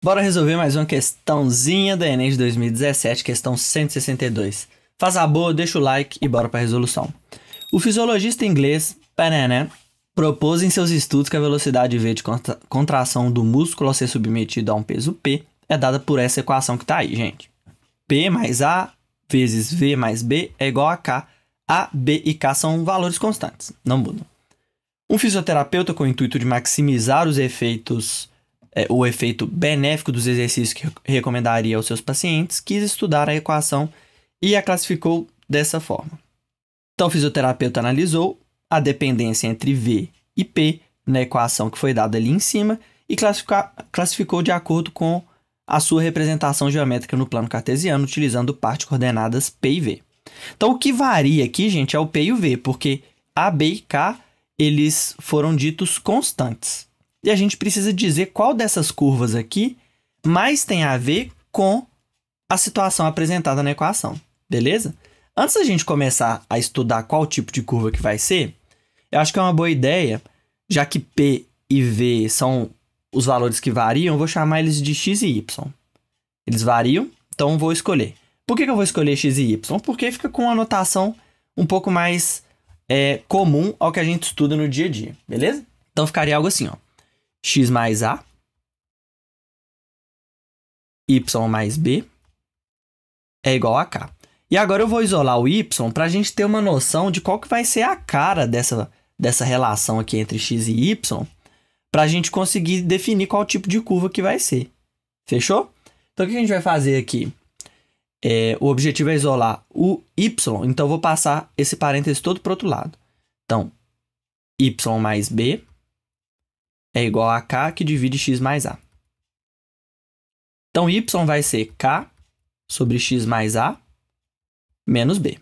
Bora resolver mais uma questãozinha da Enem de 2017, questão 162. Faz a boa, deixa o like e bora para a resolução. O fisiologista inglês Perenna propôs em seus estudos que a velocidade v de contração do músculo ao ser submetido a um peso P é dada por essa equação que está aí, gente. P mais A vezes V mais B é igual a K. A, B e K são valores constantes, não mudam. Um fisioterapeuta com o intuito de maximizar os efeitos é, o efeito benéfico dos exercícios que recomendaria aos seus pacientes, quis estudar a equação e a classificou dessa forma. Então, o fisioterapeuta analisou a dependência entre V e P na equação que foi dada ali em cima e classificou de acordo com a sua representação geométrica no plano cartesiano, utilizando parte coordenadas P e V. Então, o que varia aqui, gente, é o P e o V, porque A, B e K eles foram ditos constantes. E a gente precisa dizer qual dessas curvas aqui mais tem a ver com a situação apresentada na equação, beleza? Antes da gente começar a estudar qual tipo de curva que vai ser, eu acho que é uma boa ideia, já que P e V são os valores que variam, eu vou chamar eles de x e y. Eles variam, então vou escolher. Por que, que eu vou escolher x e y? Porque fica com a notação um pouco mais é, comum ao que a gente estuda no dia a dia, beleza? Então ficaria algo assim, ó x mais a, y mais b é igual a k. E agora eu vou isolar o y para a gente ter uma noção de qual que vai ser a cara dessa, dessa relação aqui entre x e y, para a gente conseguir definir qual tipo de curva que vai ser. Fechou? Então, o que a gente vai fazer aqui? É, o objetivo é isolar o y, então eu vou passar esse parênteses todo para o outro lado. Então, y mais b é igual a k que divide x mais a. Então, y vai ser k sobre x mais a menos b.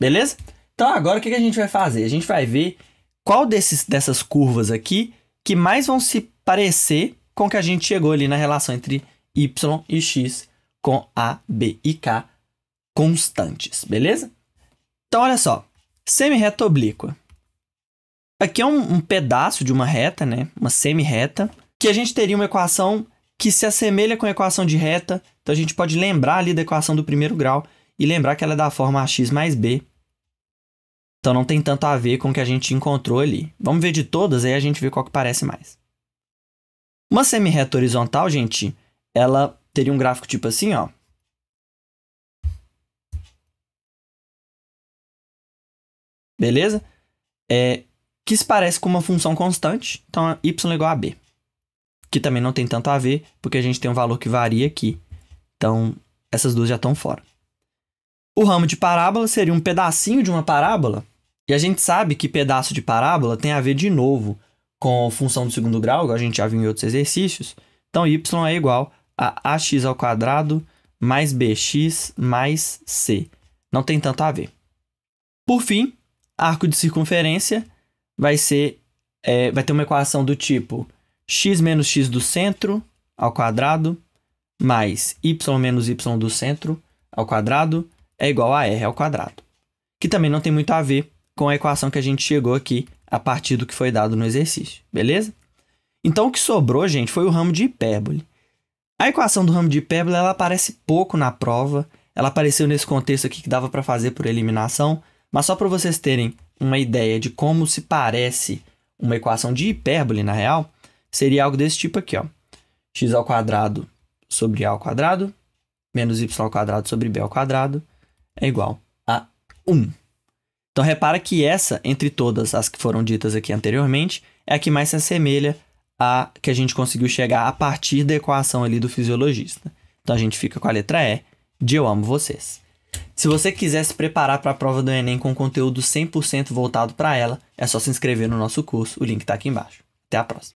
Beleza? Então, agora o que a gente vai fazer? A gente vai ver qual desses, dessas curvas aqui que mais vão se parecer com o que a gente chegou ali na relação entre y e x com a, b e k constantes, beleza? Então, olha só, semi-reta oblíqua. Aqui é um, um pedaço de uma reta, né? Uma semi-reta, que a gente teria uma equação que se assemelha com a equação de reta. Então a gente pode lembrar ali da equação do primeiro grau e lembrar que ela é da forma ax mais b. Então não tem tanto a ver com o que a gente encontrou ali. Vamos ver de todas, aí a gente vê qual que parece mais. Uma semi-reta horizontal, gente, ela teria um gráfico tipo assim, ó. Beleza? É, que se parece com uma função constante, então é y igual a b. Que também não tem tanto a ver, porque a gente tem um valor que varia aqui. Então, essas duas já estão fora. O ramo de parábola seria um pedacinho de uma parábola, e a gente sabe que pedaço de parábola tem a ver de novo com função do segundo grau, igual a gente já viu em outros exercícios. Então, y é igual a ax ao quadrado mais bx mais c. Não tem tanto a ver. Por fim, arco de circunferência vai ser. É, vai ter uma equação do tipo x menos x do centro ao quadrado mais y menos y do centro ao quadrado é igual a r ao quadrado. Que também não tem muito a ver com a equação que a gente chegou aqui a partir do que foi dado no exercício, beleza? Então o que sobrou, gente, foi o ramo de hipérbole. A equação do ramo de hipérbole ela aparece pouco na prova, ela apareceu nesse contexto aqui que dava para fazer por eliminação, mas só para vocês terem uma ideia de como se parece uma equação de hipérbole, na real, seria algo desse tipo aqui, ó. x ao quadrado sobre a ao quadrado menos y ao quadrado sobre b ao quadrado é igual a 1. Então repara que essa, entre todas as que foram ditas aqui anteriormente, é a que mais se assemelha a que a gente conseguiu chegar a partir da equação ali do fisiologista. Então a gente fica com a letra E de Eu Amo Vocês. Se você quiser se preparar para a prova do Enem com conteúdo 100% voltado para ela, é só se inscrever no nosso curso, o link está aqui embaixo. Até a próxima!